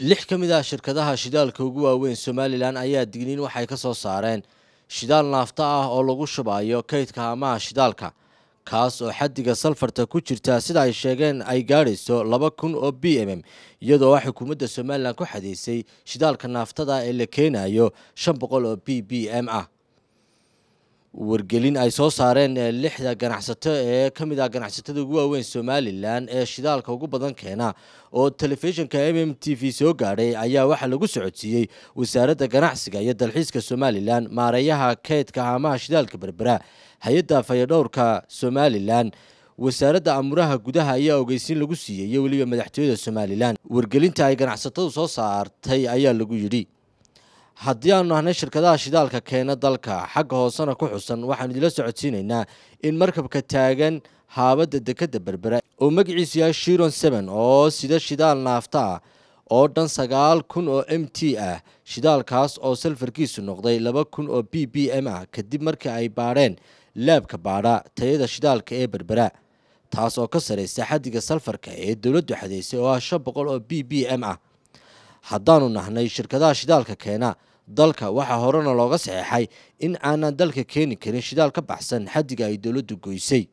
lix ka mid ah shirkadaha shidaalka ugu waaweyn somalilan ayaa digniin waxay ka soo saareen shidaal naafto ah oo lagu shubayo kaydka amaha shidaalka kaas oo xadiga salfarta ku jirta sida ay sheegeen ay gaadhayso laba kun oo b m m iyadoo a xukuumadda somalilan ku xadeysay shidaalka naaftada ee la keenayo shan boqol oo b b m ah wargelin ay soo saareen eh, lixda ganacsato ee ka mid ah ganacsatada ugu waaweyn somalilan ee shidaalka ugu badan keena oo telefishinka m m t v soo gaadhay ayaa waxaa lagu socodsiiyey wasaaradda ganacsiga iyo dalxiiska somalilan maareeyaha keydka haamaha shidaalka berbera hay-adda fayadhowrka somalilan wasaaradda amuraha gudaha ayaa ogeysiin lagu siiyey iyo weliba madaxtooyada somalilan wargelinta ay ganacsatadu soo saartay ayaa lagu yidhi haddii aanu nahnay shirkadaha shidaalka keena dalka xagga hoosena ku xusan waxaan idila socodsiinaynaa in markabka taagan haabadda dekedda berbera oo magaciisu yahay shiron seben oo sida shidaal naafta ah oo dhan sagaal kun oo m t ah shidaalkaas oo salfarkiisu noqday laba kun oo b b m ah kadib markii ay baadheen laabka baadha tayada shidaalka ee berbera taas oo ka saraysa xadiga salfarka ee dowladdu xadeysay oo ah shan boqol oo b b m ah haddaanu nahnay shirkadaha shidaalka keena dalka waxaa horena looga saxeexay in aanan dalka keeni karin shidaal ka baxsan xadiga ay dowladdu goysay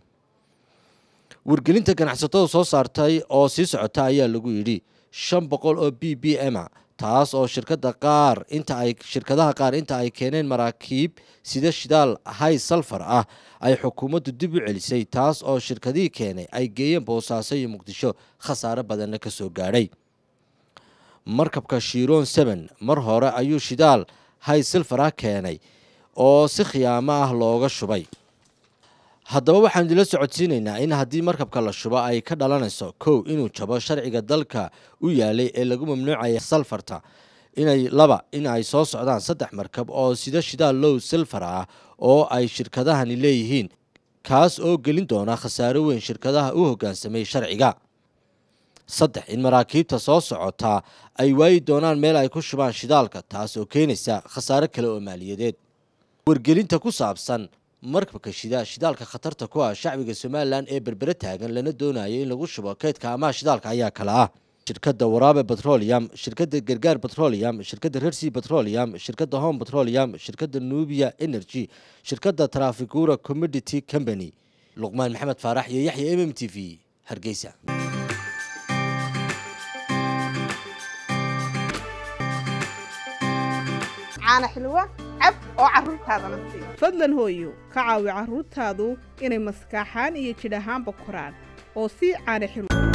wargelinta ganacsatada soo saartay oo sii socota ayaa lagu yidhi shan boqol oo b b m a taas oo shirkada qaar inta ay shirkadaha qaar inta ay keeneen maraakiib sida shidaal hay salfar ah ay xukuumaddu dib u celisay taas oo shirkadihii keenay ay geeyeen boosaaso iyo muqdisho khasaare badanna ka soo gaadhay markabka shiiroon seben mar hore ayuu shidaal hay silfara ah keenay oo si khiyaamo ah looga shubay haddaba waxaanu idinla socodsiinaynaa in haddii markabka la shubo ay ka dhalanayso kow inuu jabo sharciga dalka u yaalay ee lagu mamnuucaya salfarta inay laba in ay soo socdaan saddex markab oo sida shidaal low silfar ah oo ay shirkadahani leeyihiin kaas oo gelin doona khasaaro weyn shirkadaha u hoggaansamay sharciga saddex in maraakiibta soo socota ay waayi doonaan meel ay ku shubaan shidaalka taas oo keenaysa khasaare kale oo maaliyadeed wargelinta ku saabsan markabka shida shidaalka khatarta ku ah shacbiga somalilan ee berbera taagan lana doonayo in lagu shubo keydka amaa shidaalka ayaa kale ah shirkadda waraabe betrolium shirkadda gargaar betrolium shirkadda rersea betrolium shirkadda home betrolium shirkadda nubia energy shirkadda trafigura commodity company luqmaan maxamed faarax iyo yaxya m m t v hargeysa caana xilwa cab oo carruurtaadana sii fadlan hooyo ka caawi carruurtaadu inay maskaaxaan iyo jidhahaanba koraan oo sii caana xilwa